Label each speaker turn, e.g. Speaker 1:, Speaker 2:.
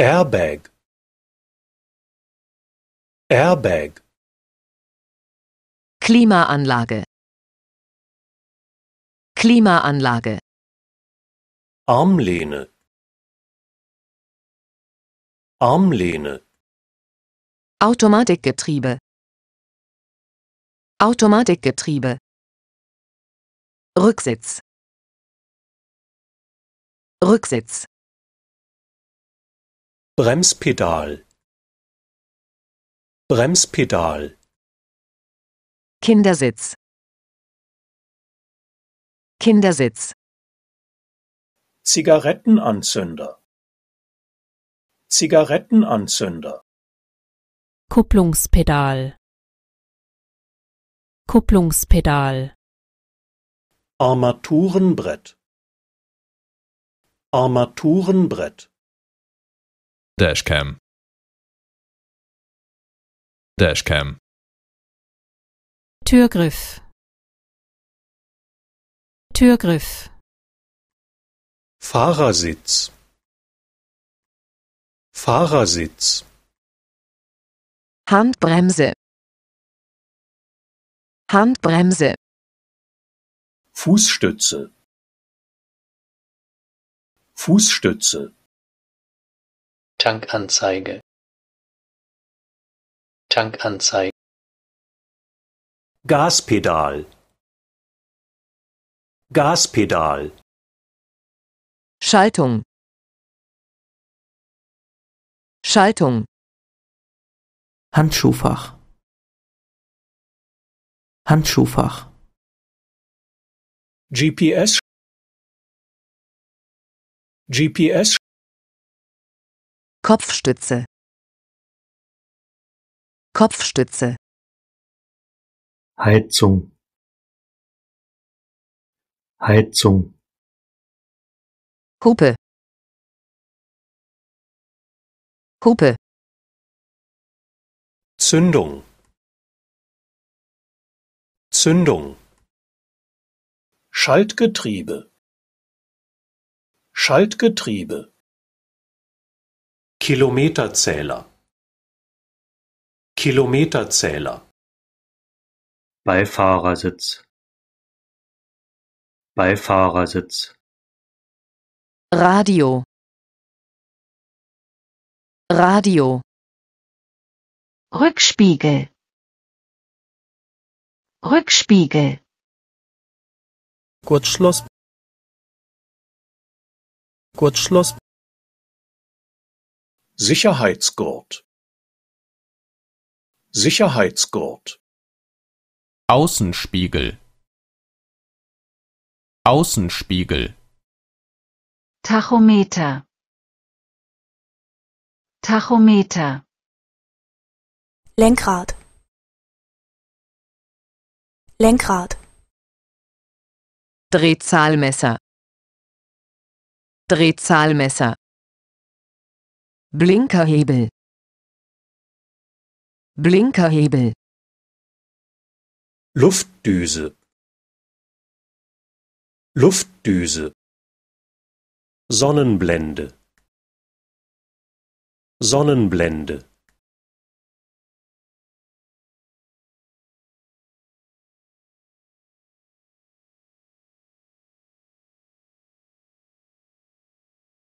Speaker 1: airbag airbag Klimaanlage Klimaanlage Armlehne Armlehne Automatikgetriebe Automatikgetriebe Rücksitz Rücksitz bremspedal bremspedal Kindersitz Kindersitz Zigarettenanzünder Zigarettenanzünder Kupplungspedal Kupplungspedal Armaturenbrett Armaturenbrett Dashcam Dashcam Türgriff Türgriff Fahrersitz Fahrersitz Handbremse Handbremse Fußstütze Fußstütze tankanzeige tankanzeige Gaspedal Gaspedal Schaltung Schaltung Handschuhfach Handschuhfach GPS GPS Kopfstütze Kopfstütze Heizung Heizung Hupe Hupe Zündung Zündung Schaltgetriebe Schaltgetriebe Kilometerzähler Kilometerzähler Beifahrersitz Beifahrersitz Radio Radio Rückspiegel Rückspiegel Kurzschluss Kurzschluss Sicherheitsgurt Sicherheitsgurt Außenspiegel Außenspiegel Tachometer Tachometer Lenkrad Lenkrad Drehzahlmesser Drehzahlmesser Blinkerhebel Blinkerhebel Luftdüse Luftdüse Sonnenblende Sonnenblende